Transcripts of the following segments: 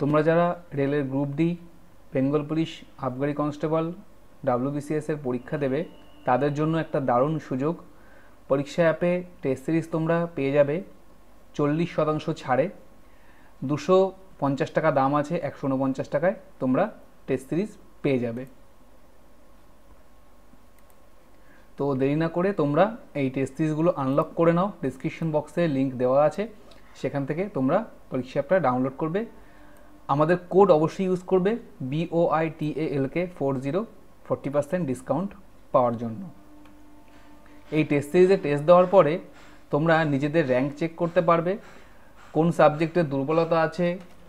তোমরা যারা রেলের গ্রুপ ডি বেঙ্গল পুলিশ আবগারি কনস্টেবল ডাব্লিউবিসিএসের পরীক্ষা দেবে তাদের জন্য একটা দারুণ সুযোগ পরীক্ষা অ্যাপে টেস্ট সিরিজ তোমরা পেয়ে যাবে চল্লিশ শতাংশ ছাড়ে দুশো পঞ্চাশ টাকা দাম আছে একশো উনপঞ্চাশ টাকায় তোমরা টেস্ট সিরিজ পেয়ে যাবে তো দেরি না করে তোমরা এই টেস্ট সিরিজগুলো আনলক করে নাও ডিসক্রিপশন বক্সে লিঙ্ক দেওয়া আছে সেখান থেকে তোমরা পরীক্ষা অ্যাপটা ডাউনলোড করবে আমাদের কোড অবশ্যই ইউজ করবে বিওআইটিএলকে four zero forty percent discount পাওয়ার জন্য এই টেস্ট সিরিজে টেস্ট দেওয়ার পরে তোমরা নিজেদের র্যাঙ্ক চেক করতে পারবে কোন সাবজেক্টের দুর্বলতা আছে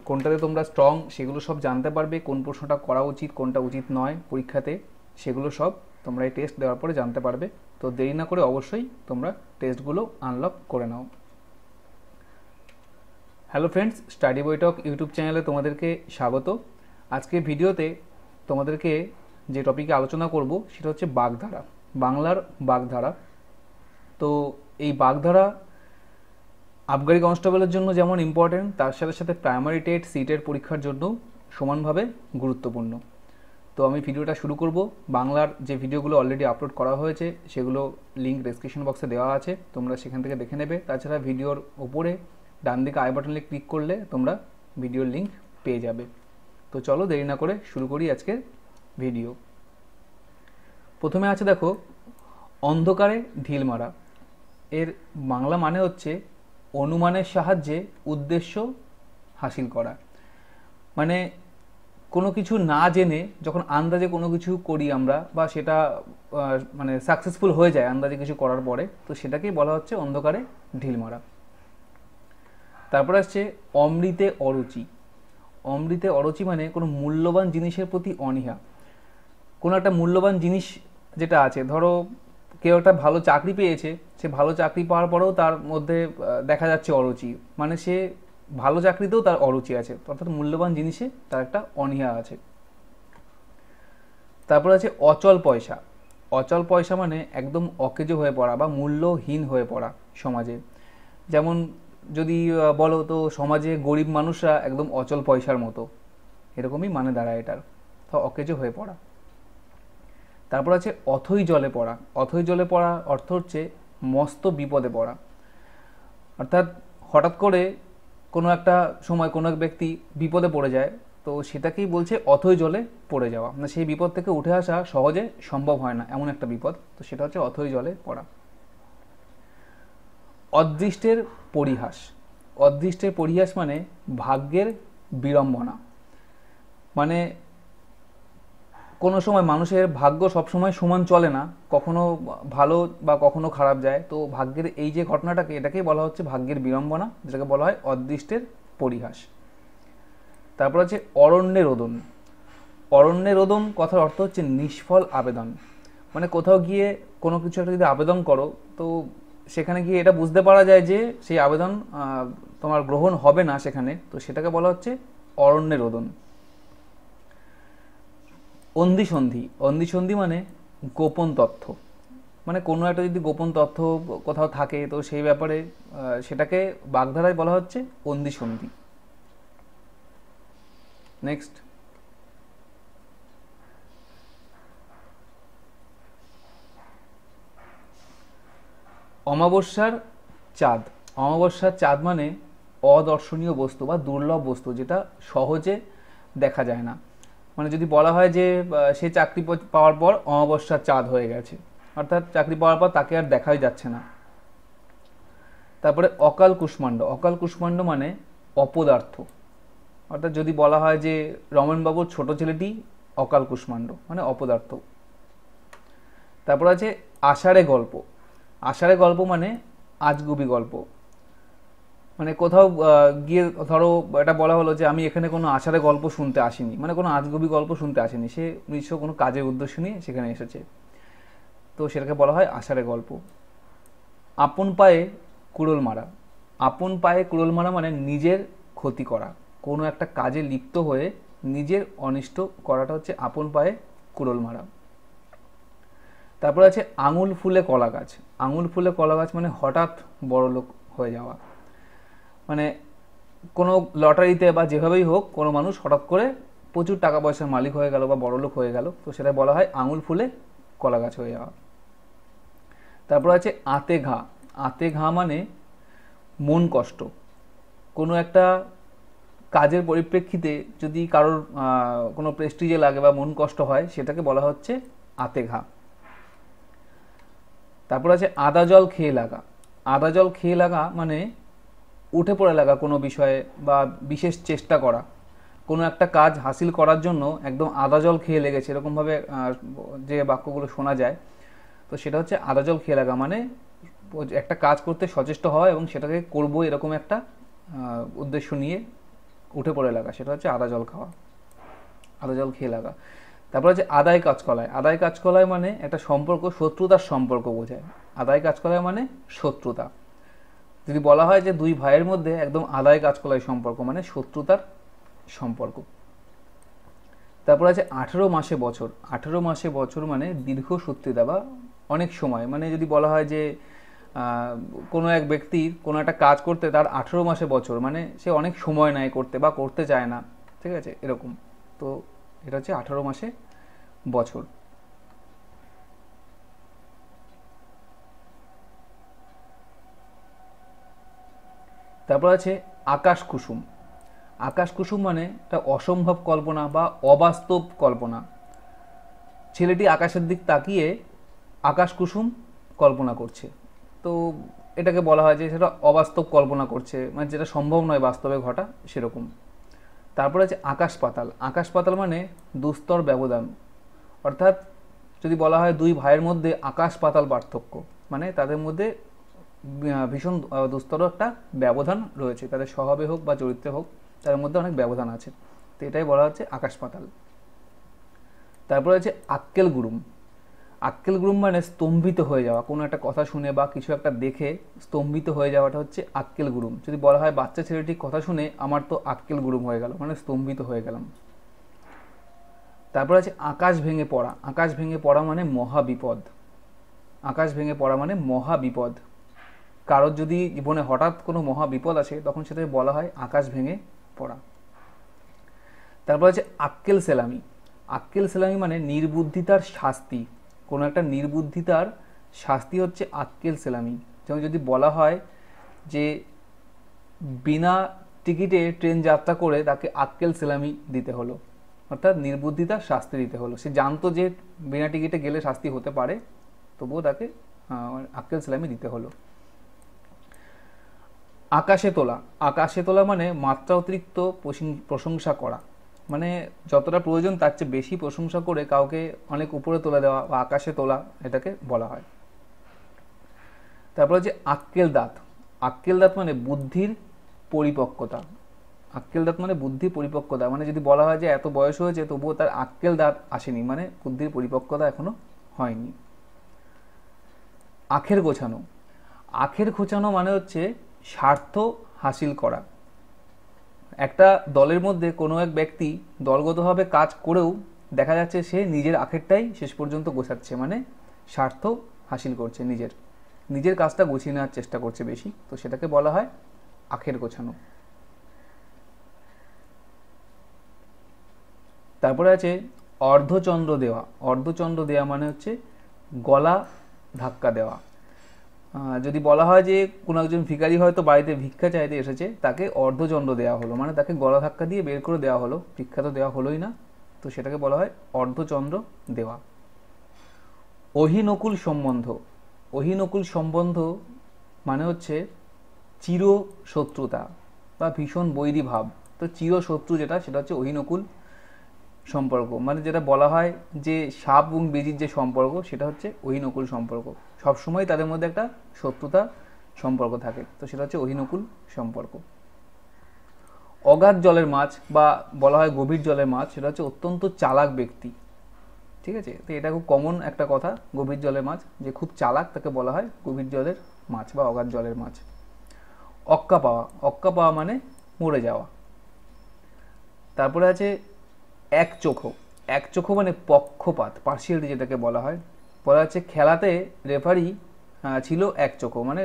কোনটাতে তোমরা স্ট্রং সেগুলো সব জানতে পারবে কোন প্রশ্নটা করা উচিত কোনটা উচিত নয় পরীক্ষাতে সেগুলো সব তোমরা এই টেস্ট দেওয়ার পরে জানতে পারবে তো দেরি না করে অবশ্যই তোমরা টেস্টগুলো আনলক করে নাও hello friends study Baithak YouTube চ্যানেলে তোমাদেরকে স্বাগত আজকে ভিডিওতে তোমাদেরকে যে টপিকে আলোচনা করব সেটা হচ্ছে বাগধারা বাংলার বাগধারা তো এই বাগধারা আবগারি কনস্টেবলের জন্য যেমন ইম্পর্টেন্ট তার সাথে সাথে প্রাইমারি টেট সিটের পরীক্ষার জন্য সমানভাবে গুরুত্বপূর্ণ তো আমি ভিডিওটা শুরু করব বাংলার যে ভিডিওগুলো অলরেডি আপলোড করা হয়েছে সেগুলো লিঙ্ক ডেসক্রিপশন বক্সে দেওয়া আছে তোমরা সেখান থেকে দেখে নেবে তাছাড়া ভিডিওর ওপরে ডান দিকে আই বাটনে ক্লিক করলে তোমরা ভিডিওর লিঙ্ক পেয়ে যাবে তো চলো দেরি না করে শুরু করি আজকের ভিডিও প্রথমে আছে দেখো অন্ধকারে ঢিল মারা এর বাংলা মানে হচ্ছে অনুমানের সাহায্যে উদ্দেশ্য হাসিল করা মানে কোনো কিছু না জেনে যখন আন্দাজে কোনো কিছু করি আমরা বা সেটা মানে সাকসেসফুল হয়ে যায় আন্দাজে কিছু করার পরে তো সেটাকেই বলা হচ্ছে অন্ধকারে ঢিল মারা তারপর আসছে অমৃতে অরুচি অমৃতে অরুচি মানে কোনো মূল্যবান জিনিসের প্রতি অনীহা কোনো একটা মূল্যবান জিনিস যেটা আছে ধরো কেউ একটা ভালো চাকরি পেয়েছে সে ভালো চাকরি পাওয়ার পরেও তার মধ্যে দেখা যাচ্ছে অরুচি মানে সে ভালো চাকরিতেও তার অরুচি আছে অর্থাৎ মূল্যবান জিনিসে তার একটা অনীহা আছে তারপর আছে অচল পয়সা অচল পয়সা মানে একদম অকেজো হয়ে পড়া বা মূল্যহীন হয়ে পড়া সমাজে যেমন যদি বলো তো সমাজে গরিব মানুষরা একদম অচল পয়সার মতো এরকমই মানে দাঁড়ায় এটার তো অকেজো হয়ে পড়া তারপর আছে অথই জলে পড়া অথই জলে পড়া অর্থ হচ্ছে মস্ত বিপদে পড়া অর্থাৎ হঠাৎ করে কোনো একটা সময় কোনো এক ব্যক্তি বিপদে পড়ে যায় তো সেটাকেই বলছে অথই জলে পড়ে যাওয়া মানে সেই বিপদ থেকে উঠে আসা সহজে সম্ভব হয় না এমন একটা বিপদ তো সেটা হচ্ছে অথই জলে পড়া অদৃষ্টের পরিহাস অদৃষ্টের পরিহাস মানে ভাগ্যের বিড়ম্বনা মানে কোনো সময় মানুষের ভাগ্য সবসময় সমান চলে না কখনো ভালো বা কখনো খারাপ যায় তো ভাগ্যের এই যে ঘটনাটাকে এটাকেই বলা হচ্ছে ভাগ্যের বিড়ম্বনা যেটাকে বলা হয় অদৃষ্টের পরিহাস তারপর আছে অরণ্যের রোদন অরণ্যের রোদন কথার অর্থ হচ্ছে নিষ্ফল আবেদন মানে কোথাও গিয়ে কোনো কিছু একটা যদি আবেদন করো তো সেখানে গিয়ে এটা বুঝতে পারা যায় যে সেই আবেদন তোমার গ্রহণ হবে না সেখানে তো সেটাকে বলা হচ্ছে অরণ্যের রোদন অন্ধিসন্ধি অন্ধিসন্ধি মানে গোপন তথ্য মানে কোনো একটা যদি গোপন তথ্য কোথাও থাকে তো সেই ব্যাপারে সেটাকে বাগধারায় বলা হচ্ছে অন্ধিসন্ধি নেক্সট অমাবস্যার চাঁদ অমাবস্যার চাঁদ মানে অদর্শনীয় বস্তু বা দুর্লভ বস্তু যেটা সহজে দেখা যায় না মানে যদি বলা হয় যে সে চাকরি পাওয়ার পর অমাবস্যার চাঁদ হয়ে গেছে অর্থাৎ চাকরি পাওয়ার পর তাকে আর দেখাই যাচ্ছে না তারপরে অকাল কুষ্মাণ্ড অকাল কুষ্মাণ্ড মানে অপদার্থ অর্থাৎ যদি বলা হয় যে রমনবাবুর ছোট ছেলেটি অকাল কুষ্মাণ্ড মানে অপদার্থ তারপর আছে আষাঢ়ে গল্প আষাঢ়ে গল্প মানে আজগুবি গল্প মানে কোথাও গিয়ে ধরো এটা বলা হলো যে আমি এখানে কোনো আষাঢ়ে গল্প শুনতে আসিনি মানে কোনো আজগুবি গল্প শুনতে আসিনি সে নিশ্চয় কোনো কাজের উদ্দেশ্য নিয়ে সেখানে এসেছে তো সেটাকে বলা হয় আষাঢ়ে গল্প আপন পায়ে কুড়োল মারা আপন পায়ে কুড়োল মারা মানে নিজের ক্ষতি করা কোনো একটা কাজে লিপ্ত হয়ে নিজের অনিষ্ট করাটা হচ্ছে আপন পায়ে কুড়োল মারা তারপর আছে আঙুল ফুলে কলা গাছ আঙুল ফুলে কলা গাছ মানে হঠাৎ বড় লোক হয়ে যাওয়া মানে কোনো লটারিতে বা যেভাবেই হোক কোনো মানুষ হঠাৎ করে প্রচুর টাকা পয়সার মালিক হয়ে গেল বা বড় লোক হয়ে গেল তো সেটা বলা হয় আঙুল ফুলে কলা গাছ হয়ে যাওয়া তারপর আছে আতে ঘা আতে ঘা মানে মন কষ্ট কোনো একটা কাজের পরিপ্রেক্ষিতে যদি কারোর কোনো প্রেস্টিজে লাগে বা মন কষ্ট হয় সেটাকে বলা হচ্ছে আতে ঘা তারপর আছে আদা জল খেয়ে লাগা আদা জল খেয়ে লাগা মানে উঠে পড়ে লাগা কোনো বিষয়ে বা বিশেষ চেষ্টা করা কোনো একটা কাজ হাসিল করার জন্য একদম আদা জল খেয়ে লেগেছে এরকমভাবে যে বাক্যগুলো শোনা যায় তো সেটা হচ্ছে আদা জল খেয়ে লাগা মানে একটা কাজ করতে সচেষ্ট হওয়া এবং সেটাকে করবো এরকম একটা উদ্দেশ্য নিয়ে উঠে পড়ে লাগা সেটা হচ্ছে আদা জল খাওয়া আদা জল খেয়ে লাগা তারপরে আছে আদায় কাজকলায় আদায় কাজকলায় মানে একটা সম্পর্ক শত্রুতার সম্পর্ক বোঝায় আদায় কাজকলায় মানে শত্রুতা যদি বলা হয় যে দুই ভাইয়ের মধ্যে একদম আদায় কাজকলায় সম্পর্ক মানে শত্রুতার সম্পর্ক তারপর আছে আঠেরো মাসে বছর আঠেরো মাসে বছর মানে দীর্ঘ শত্রুতা বা অনেক সময় মানে যদি বলা হয় যে কোনো এক ব্যক্তির কোনো একটা কাজ করতে তার আঠেরো মাসে বছর মানে সে অনেক সময় নেয় করতে বা করতে চায় না ঠিক আছে এরকম তো এটা হচ্ছে আঠারো মাসে বছর তারপর আছে আকাশ কুসুম আকাশ কুসুম মানে একটা অসম্ভব কল্পনা বা অবাস্তব কল্পনা ছেলেটি আকাশের দিক তাকিয়ে আকাশ কুসুম কল্পনা করছে তো এটাকে বলা হয় যে সেটা অবাস্তব কল্পনা করছে মানে যেটা সম্ভব নয় বাস্তবে ঘটা সেরকম তারপরে আছে আকাশ পাতাল আকাশ পাতাল মানে দুস্তর ব্যবধান অর্থাৎ যদি বলা হয় দুই ভাইয়ের মধ্যে আকাশ পাতাল পার্থক্য মানে তাদের মধ্যে ভীষণ দুস্তর একটা ব্যবধান রয়েছে তাদের স্বভাবে হোক বা চরিত্রে হোক তাদের মধ্যে অনেক ব্যবধান আছে তো এটাই বলা হচ্ছে আকাশ পাতাল তারপরে আছে আক্কেল গুরুম আক্কেল গ্রুম মানে স্তম্ভিত হয়ে যাওয়া কোনো একটা কথা শুনে বা কিছু একটা দেখে স্তম্ভিত হয়ে যাওয়াটা হচ্ছে আক্কেল গুরুম যদি বলা হয় বাচ্চা ছেলেটি কথা শুনে আমার তো আক্কেল গুরুম হয়ে গেল মানে স্তম্ভিত হয়ে গেলাম তারপর আছে আকাশ ভেঙে পড়া আকাশ ভেঙে পড়া মানে মহা বিপদ আকাশ ভেঙে পড়া মানে মহা বিপদ কারোর যদি জীবনে হঠাৎ কোনো মহা বিপদ আসে তখন সেটাকে বলা হয় আকাশ ভেঙে পড়া তারপর আছে আক্কেল সেলামি আক্কেল সেলামি মানে নির্বুদ্ধিতার শাস্তি কোনো একটা নির্বুদ্ধিতার শাস্তি হচ্ছে আক্কেল সেলামি যেমন যদি বলা হয় যে বিনা টিকিটে ট্রেন যাত্রা করে তাকে আক্কেল সেলামি দিতে হলো অর্থাৎ নির্বুদ্ধিতার শাস্তি দিতে হলো সে জানতো যে বিনা টিকিটে গেলে শাস্তি হতে পারে তবুও তাকে আক্কেল সেলামি দিতে হলো আকাশে তোলা আকাশে তোলা মানে মাত্রা অতিরিক্ত প্রশংসা করা মানে যতটা প্রয়োজন তার চেয়ে বেশি প্রশংসা করে কাউকে অনেক উপরে তোলে দেওয়া বা আকাশে তোলা এটাকে বলা হয় তারপর হচ্ছে আক্কেল দাঁত আক্কেল দাঁত মানে বুদ্ধির পরিপক্কতা আক্কেল দাঁত মানে বুদ্ধির পরিপক্কতা মানে যদি বলা হয় যে এত বয়স হয়েছে তবুও তার আক্কেল দাঁত আসেনি মানে বুদ্ধির পরিপক্কতা এখনো হয়নি আখের গোছানো আখের গোছানো মানে হচ্ছে স্বার্থ হাসিল করা একটা দলের মধ্যে কোনো এক ব্যক্তি দলগতভাবে কাজ করেও দেখা যাচ্ছে সে নিজের আখেরটাই শেষ পর্যন্ত গোছাচ্ছে মানে স্বার্থ হাসিল করছে নিজের নিজের কাজটা গুছিয়ে নেওয়ার চেষ্টা করছে বেশি তো সেটাকে বলা হয় আখের গোছানো তারপরে আছে অর্ধচন্দ্র দেওয়া অর্ধচন্দ্র দেওয়া মানে হচ্ছে গলা ধাক্কা দেওয়া যদি বলা হয় যে কোনো একজন ভিকারি হয়তো বাড়িতে ভিক্ষা চাইতে এসেছে তাকে অর্ধদণ্ড দেওয়া হলো মানে তাকে গলা ধাক্কা দিয়ে বের করে দেওয়া হলো ভিক্ষা তো দেওয়া হলোই না তো সেটাকে বলা হয় অর্ধচন্দ্র দেওয়া অহিনকুল সম্বন্ধ অহিনকুল সম্বন্ধ মানে হচ্ছে চির শত্রুতা বা ভীষণ বৈরী ভাব তো চির শত্রু যেটা সেটা হচ্ছে অহিনকুল সম্পর্ক মানে যেটা বলা হয় যে সাপ এবং বেজির যে সম্পর্ক সেটা হচ্ছে অহিনকুল সম্পর্ক সবসময় তাদের মধ্যে একটা শত্রুতা সম্পর্ক থাকে তো সেটা হচ্ছে অহিনকুল সম্পর্ক অগাধ জলের মাছ বা বলা হয় গভীর জলের মাছ সেটা হচ্ছে অত্যন্ত চালাক ব্যক্তি ঠিক আছে তো এটা খুব কমন একটা কথা গভীর জলের মাছ যে খুব চালাক তাকে বলা হয় গভীর জলের মাছ বা অগাধ জলের মাছ অক্কা পাওয়া অক্কা পাওয়া মানে মরে যাওয়া তারপরে আছে এক চোখো এক চোখো মানে পক্ষপাত পার্সিয়ালিটি যেটাকে বলা হয় বলা হচ্ছে খেলাতে রেফারি ছিল এক চোখো মানে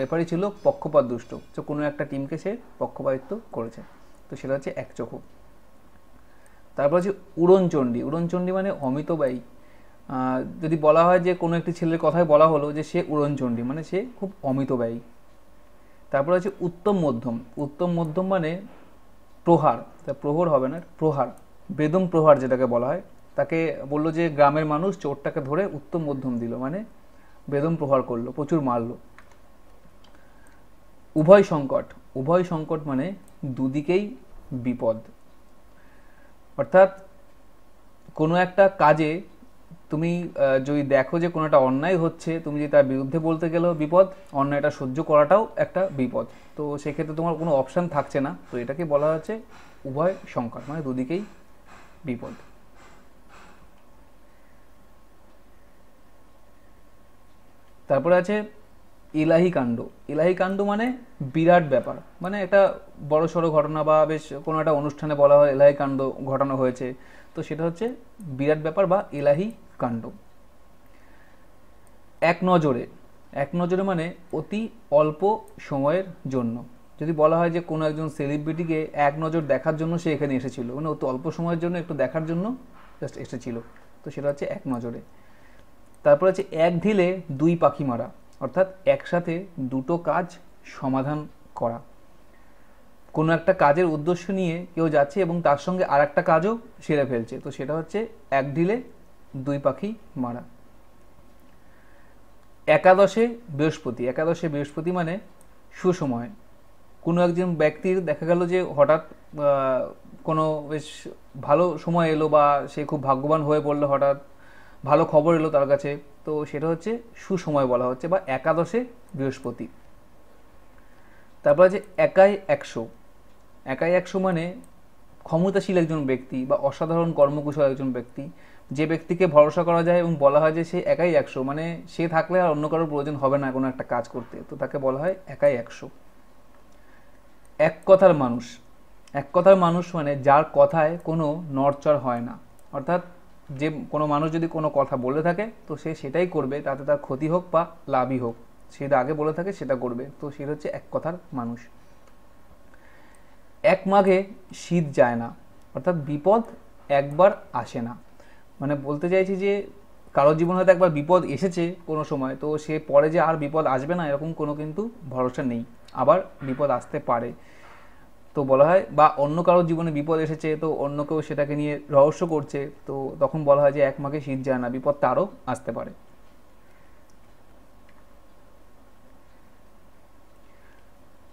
রেফারি ছিল পক্ষপাত দুষ্ট তো কোনো একটা টিমকে সে পক্ষপাতিত্ব করেছে তো সেটা হচ্ছে এক চোখো তারপর হচ্ছে উড়নচণ্ডী উড়নচণ্ডী মানে অমিতবায়ী যদি বলা হয় যে কোনো একটি ছেলের কথায় বলা হলো যে সে উড়নচণ্ডী মানে সে খুব অমিতব্যয়ী তারপর আছে উত্তম মধ্যম উত্তম মধ্যম মানে প্রহার তা প্রহর হবে না প্রহার বেদম প্রহার যেটাকে বলা হয় তাকে বলল যে গ্রামের মানুষ চোরটাকে ধরে উত্তম মধ্যম দিল মানে বেদম প্রহার করলো প্রচুর মারল উভয় সংকট উভয় সংকট মানে দুদিকেই বিপদ অর্থাৎ কোনো একটা কাজে তুমি যদি দেখো যে কোনো একটা অন্যায় হচ্ছে তুমি যদি তার বিরুদ্ধে বলতে গেলেও বিপদ অন্যায়টা সহ্য করাটাও একটা বিপদ তো সেক্ষেত্রে তোমার কোনো অপশান থাকছে না তো এটাকে বলা হচ্ছে উভয় সংকট মানে দুদিকেই বিপদ তারপরে আছে এলাহি কাণ্ড এলাহি কাণ্ড মানে বিরাট ব্যাপার মানে একটা বড় সড়ো ঘটনা বা বেশ কোনো একটা অনুষ্ঠানে বলা হয় এলাহি কাণ্ড ঘটানো হয়েছে তো সেটা হচ্ছে বিরাট ব্যাপার বা এলাহি কাণ্ড এক নজরে এক নজরে মানে অতি অল্প সময়ের জন্য যদি বলা হয় যে কোনো একজন সেলিব্রিটিকে এক নজর দেখার জন্য সে এখানে এসেছিল মানে অতি অল্প সময়ের জন্য একটু দেখার জন্য জাস্ট এসেছিল তো সেটা হচ্ছে এক নজরে তারপর আছে এক ঢিলে দুই পাখি মারা অর্থাৎ একসাথে দুটো কাজ সমাধান করা কোনো একটা কাজের উদ্দেশ্য নিয়ে কেউ যাচ্ছে এবং তার সঙ্গে আর একটা কাজও সেরে ফেলছে তো সেটা হচ্ছে এক ঢিলে দুই পাখি মারা একাদশে বৃহস্পতি একাদশে বৃহস্পতি মানে সুসময় কোনো একজন ব্যক্তির দেখা গেল যে হঠাৎ কোনো বেশ ভালো সময় এলো বা সে খুব ভাগ্যবান হয়ে পড়লো হঠাৎ ভালো খবর এলো তার কাছে তো সেটা হচ্ছে সুসময় বলা হচ্ছে বা একাদশে বৃহস্পতি তারপর আছে একাই একশো একাই একশো মানে ক্ষমতাশীল একজন ব্যক্তি বা অসাধারণ কর্মকুশল একজন ব্যক্তি যে ব্যক্তিকে ভরসা করা যায় এবং বলা হয় যে সে একাই একশো মানে সে থাকলে আর অন্য কারোর প্রয়োজন হবে না কোনো একটা কাজ করতে তো তাকে বলা হয় একাই একশো এক কথার মানুষ এক কথার মানুষ মানে যার কথায় কোনো নড়চড় হয় না অর্থাৎ যে কোনো মানুষ যদি কোনো কথা বলে থাকে তো সে সেটাই করবে তাতে তার ক্ষতি হোক বা লাভই হোক সে আগে বলে থাকে সেটা করবে তো সে হচ্ছে এক কথার মানুষ এক মাঘে শীত যায় না অর্থাৎ বিপদ একবার আসে না মানে বলতে চাইছি যে কারোর জীবনে হয়তো একবার বিপদ এসেছে কোনো সময় তো সে পরে যে আর বিপদ আসবে না এরকম কোনো কিন্তু ভরসা নেই আবার বিপদ আসতে পারে তো বলা হয় বা অন্য কারোর জীবনে বিপদ এসেছে তো অন্য কেউ সেটাকে নিয়ে রহস্য করছে তো তখন বলা হয় যে এক মাকে শীত যায় না বিপদটা আরও আসতে পারে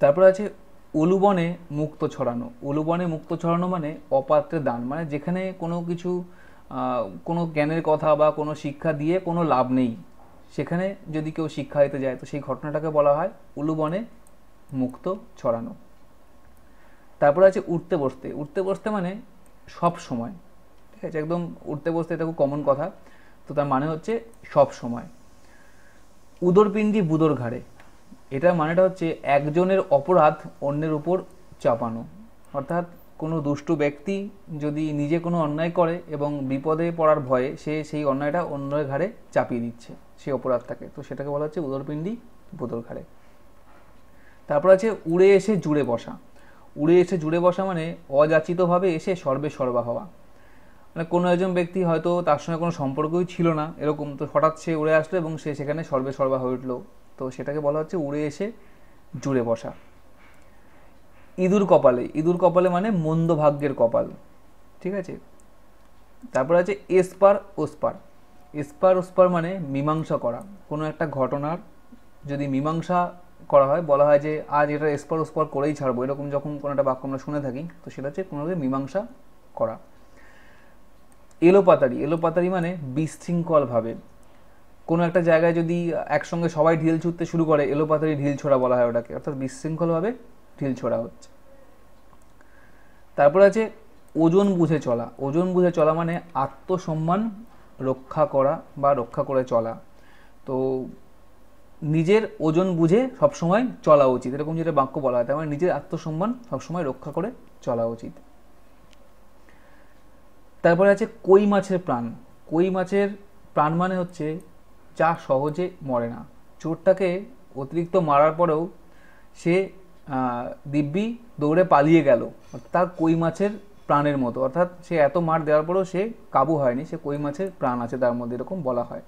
তারপর আছে উলুবনে মুক্ত ছড়ানো উলুবনে মুক্ত ছড়ানো মানে অপাত্রে দান মানে যেখানে কোনো কিছু কোনো জ্ঞানের কথা বা কোনো শিক্ষা দিয়ে কোনো লাভ নেই সেখানে যদি কেউ শিক্ষা দিতে যায় তো সেই ঘটনাটাকে বলা হয় উলুবনে মুক্ত ছড়ানো তারপরে আছে উঠতে বসতে উঠতে বসতে মানে সব সময় ঠিক আছে একদম উঠতে বসতে এটা খুব কমন কথা তো তার মানে হচ্ছে সব সময় উদরপিণ্ডি বুদর ঘাড়ে এটার মানেটা হচ্ছে একজনের অপরাধ অন্যের উপর চাপানো অর্থাৎ কোনো দুষ্ট ব্যক্তি যদি নিজে কোনো অন্যায় করে এবং বিপদে পড়ার ভয়ে সে সেই অন্যায়টা অন্যের ঘাড়ে চাপিয়ে দিচ্ছে সেই অপরাধটাকে তো সেটাকে বলা হচ্ছে উদরপিণ্ডি বুদর ঘাড়ে তারপর আছে উড়ে এসে জুড়ে বসা উড়ে এসে জুড়ে বসা মানে অযাচিতভাবে এসে সর্বে সর্বা হওয়া মানে কোনো একজন ব্যক্তি হয়তো তার সঙ্গে কোনো সম্পর্কই ছিল না এরকম তো হঠাৎ সে উড়ে আসলো এবং সে সেখানে সর্বে সর্বা হয়ে উঠলো তো সেটাকে বলা হচ্ছে উড়ে এসে জুড়ে বসা ইঁদুর কপালে ইঁদুর কপালে মানে মন্দ ভাগ্যের কপাল ঠিক আছে তারপর আছে এসপার ওসপার এসপার ওসপার মানে মীমাংসা করা কোনো একটা ঘটনার যদি মীমাংসা করা হয় বলা হয় যে আজ এটা স্পর স্পর করেই ছাড়বো এরকম যখন কোনো একটা বাক্য আমরা শুনে থাকি তো সেটা হচ্ছে কোনোভাবে মীমাংসা করা এলোপাতারি এলোপাতারি মানে বিশৃঙ্খলভাবে কোনো একটা জায়গায় যদি একসঙ্গে সবাই ঢিল ছুটতে শুরু করে এলোপাতারি ঢিল ছোড়া বলা হয় ওটাকে অর্থাৎ বিশৃঙ্খলভাবে ঢিল ছোড়া হচ্ছে তারপর আছে ওজন বুঝে চলা ওজন বুঝে চলা মানে আত্মসম্মান রক্ষা করা বা রক্ষা করে চলা তো নিজের ওজন বুঝে সবসময় চলা উচিত এরকম যেটা বাক্য বলা হয় তার মানে নিজের আত্মসম্মান সবসময় রক্ষা করে চলা উচিত তারপরে আছে কই মাছের প্রাণ কই মাছের প্রাণ মানে হচ্ছে যা সহজে মরে না চোরটাকে অতিরিক্ত মারার পরেও সে দিব্যি দৌড়ে পালিয়ে গেল তার কই মাছের প্রাণের মতো অর্থাৎ সে এত মার দেওয়ার পরেও সে কাবু হয়নি সে কই মাছের প্রাণ আছে তার মধ্যে এরকম বলা হয়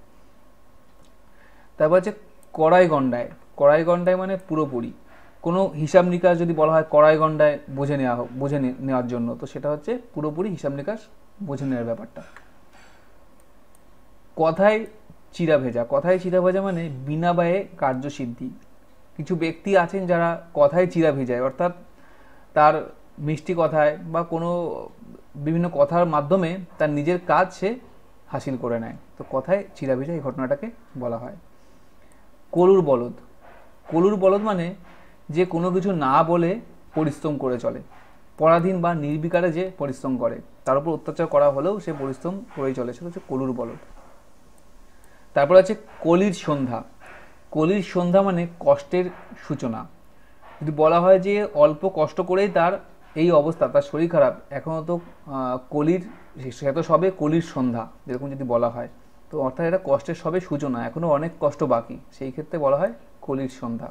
তারপর আছে কড়াই গণ্ডায় কড়াই গণ্ডায় মানে পুরোপুরি কোনো হিসাব নিকাশ যদি বলা হয় কড়াই গণ্ডায় বুঝে নেওয়া হোক বুঝে নেওয়ার জন্য তো সেটা হচ্ছে পুরোপুরি হিসাব নিকাশ বুঝে নেওয়ার ব্যাপারটা কথায় চিরা ভেজা কথায় চিরা ভেজা মানে বিনা ব্যয়ে কার্যসিদ্ধি কিছু ব্যক্তি আছেন যারা কথায় চিরা ভেজায় অর্থাৎ তার মিষ্টি কথায় বা কোনো বিভিন্ন কথার মাধ্যমে তার নিজের কাজ সে হাসিল করে নেয় তো কথায় চিরা ভেজা এই ঘটনাটাকে বলা হয় কলুর বলদ কলুর বলদ মানে যে কোনো কিছু না বলে পরিশ্রম করে চলে পরাধীন বা নির্বিকারে যে পরিশ্রম করে তার উপর অত্যাচার করা হলেও সে পরিশ্রম করেই চলে সেটা হচ্ছে কলুর বলদ তারপর আছে কলির সন্ধ্যা কলির সন্ধ্যা মানে কষ্টের সূচনা যদি বলা হয় যে অল্প কষ্ট করেই তার এই অবস্থা তার শরীর খারাপ এখনও তো কলির সে তো সবে কলির সন্ধ্যা যেরকম যদি বলা হয় তো অর্থাৎ এটা কষ্টের সবে সূচনা এখনও অনেক কষ্ট বাকি সেই ক্ষেত্রে বলা হয় কলির সন্ধ্যা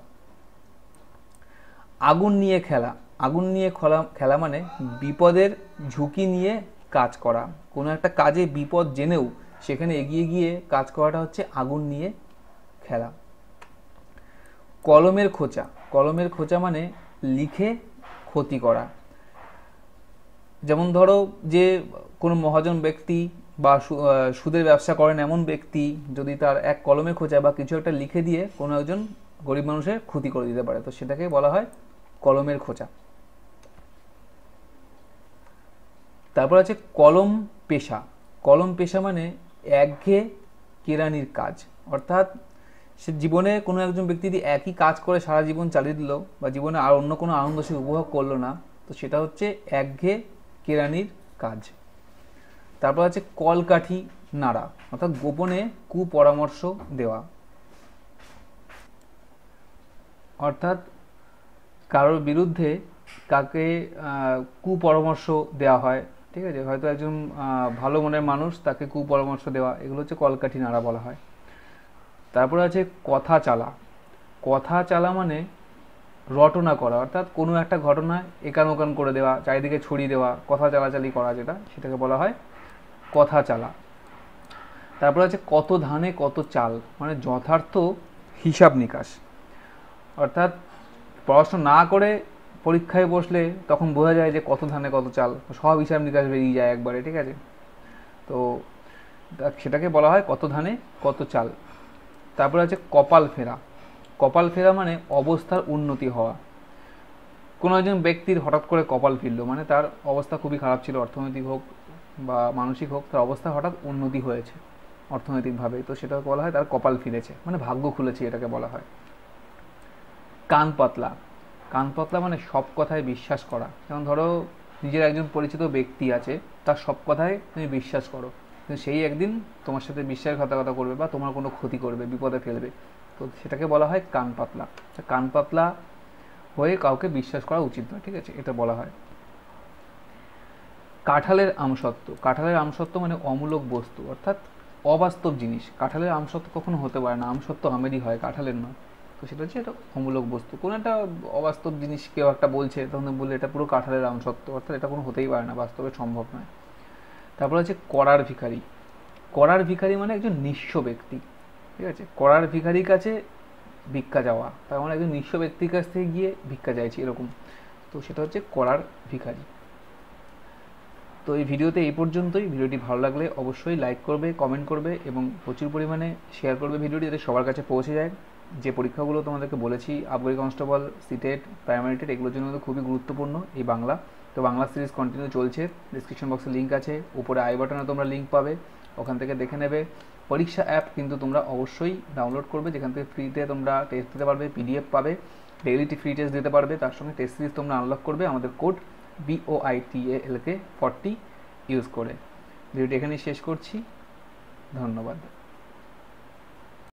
আগুন নিয়ে খেলা আগুন নিয়ে খেলা খেলা মানে বিপদের ঝুঁকি নিয়ে কাজ করা কোনো একটা কাজে বিপদ জেনেও সেখানে এগিয়ে গিয়ে কাজ করাটা হচ্ছে আগুন নিয়ে খেলা কলমের খোঁচা কলমের খোঁচা মানে লিখে ক্ষতি করা যেমন ধরো যে কোনো মহাজন ব্যক্তি বা সুদের ব্যবসা করেন এমন ব্যক্তি যদি তার এক কলমে খোঁচায় বা কিছু একটা লিখে দিয়ে কোনো একজন গরিব মানুষের ক্ষতি করে দিতে পারে তো সেটাকে বলা হয় কলমের খোঁচা তারপর আছে কলম পেশা কলম পেশা মানে একঘেয়ে কেরানির কাজ অর্থাৎ সে জীবনে কোনো একজন ব্যক্তি যদি একই কাজ করে সারা জীবন চালিয়ে দিল বা জীবনে আর অন্য কোনো আনন্দ সে উপভোগ করলো না তো সেটা হচ্ছে একঘেয়ে কেরানির কাজ তারপর আছে কলকাঠি নাড়া অর্থাৎ গোপনে কুপরামর্শ দেওয়া অর্থাৎ কারোর বিরুদ্ধে কাকে কুপরামর্শ দেওয়া হয় ঠিক আছে হয়তো একজন ভালো মনের মানুষ তাকে কুপরামর্শ দেওয়া এগুলো হচ্ছে কলকাঠি নাড়া বলা হয় তারপরে আছে কথা চালা কথা চালা মানে রটনা করা অর্থাৎ কোনো একটা ঘটনায় একান ওকান করে দেওয়া চারিদিকে ছড়িয়ে দেওয়া কথা চালাচালি করা যেটা সেটাকে বলা হয় কথা চালা তারপর আছে কত ধানে কত চাল মানে যথার্থ হিসাব নিকাশ অর্থাৎ পড়াশোনা না করে পরীক্ষায় বসলে তখন বোঝা যায় যে কত ধানে কত চাল সব হিসাব নিকাশ বেরিয়ে যায় একবারে ঠিক আছে তো সেটাকে বলা হয় কত ধানে কত চাল তারপরে আছে কপাল ফেরা কপাল ফেরা মানে অবস্থার উন্নতি হওয়া কোনো একজন ব্যক্তির হঠাৎ করে কপাল ফিরল মানে তার অবস্থা খুবই খারাপ ছিল অর্থনৈতিক হোক বা মানসিক হোক তার অবস্থা হঠাৎ উন্নতি হয়েছে অর্থনৈতিকভাবে তো সেটা বলা হয় তার কপাল ফিরেছে মানে ভাগ্য খুলেছে এটাকে বলা হয় কান পাতলা কান পাতলা মানে সব কথায় বিশ্বাস করা যেমন ধরো নিজের একজন পরিচিত ব্যক্তি আছে তার সব কথায় তুমি বিশ্বাস করো কিন্তু সেই একদিন তোমার সাথে বিশ্বাসঘাতকতা করবে বা তোমার কোনো ক্ষতি করবে বিপদে ফেলবে তো সেটাকে বলা হয় কান পাতলা কান পাতলা হয়ে কাউকে বিশ্বাস করা উচিত নয় ঠিক আছে এটা বলা হয় কাঁঠালের আমসত্ব কাঁঠালের আমসত্ব মানে অমূলক বস্তু অর্থাৎ অবাস্তব জিনিস কাঁঠালের আমসত্ব কখনো হতে পারে না আমসত্ব আমেরই হয় কাঁঠালের নয় তো সেটা হচ্ছে এটা অমূলক বস্তু কোনো একটা অবাস্তব জিনিস কেউ একটা বলছে তখন বলে এটা পুরো কাঁঠালের আমসত্ব অর্থাৎ এটা কোনো হতেই পারে না বাস্তবে সম্ভব নয় তারপর হচ্ছে করার ভিখারি করার ভিখারি মানে একজন নিঃস্ব ব্যক্তি ঠিক আছে করার ভিখারির কাছে ভিক্ষা যাওয়া তার মানে একজন নিঃস্ব ব্যক্তির কাছ থেকে গিয়ে ভিক্ষা চাইছি এরকম তো সেটা হচ্ছে করার ভিখারি তো এই ভিডিওতে এই পর্যন্তই ভিডিওটি ভালো লাগলে অবশ্যই লাইক করবে কমেন্ট করবে এবং প্রচুর পরিমাণে শেয়ার করবে ভিডিওটি যাতে সবার কাছে পৌঁছে যায় যে পরীক্ষাগুলো তোমাদেরকে বলেছি আবগারি কনস্টেবল সিটেট প্রাইমারি টেট এগুলোর জন্য খুবই গুরুত্বপূর্ণ এই বাংলা তো বাংলা সিরিজ কন্টিনিউ চলছে ডিসক্রিপশন বক্সে লিঙ্ক আছে উপরে আই বাটনে তোমরা লিঙ্ক পাবে ওখান থেকে দেখে নেবে পরীক্ষা অ্যাপ কিন্তু তোমরা অবশ্যই ডাউনলোড করবে যেখান থেকে ফ্রিতে তোমরা টেস্ট দিতে পারবে পিডিএফ পাবে ডেইলিটি ফ্রি টেস্ট দিতে পারবে তার সঙ্গে টেস্ট সিরিজ তোমরা আনলক করবে আমাদের কোড বিওআইটিএলকে ফর্টি ইউজ করে ভিডিওটি এখানেই শেষ করছি ধন্যবাদ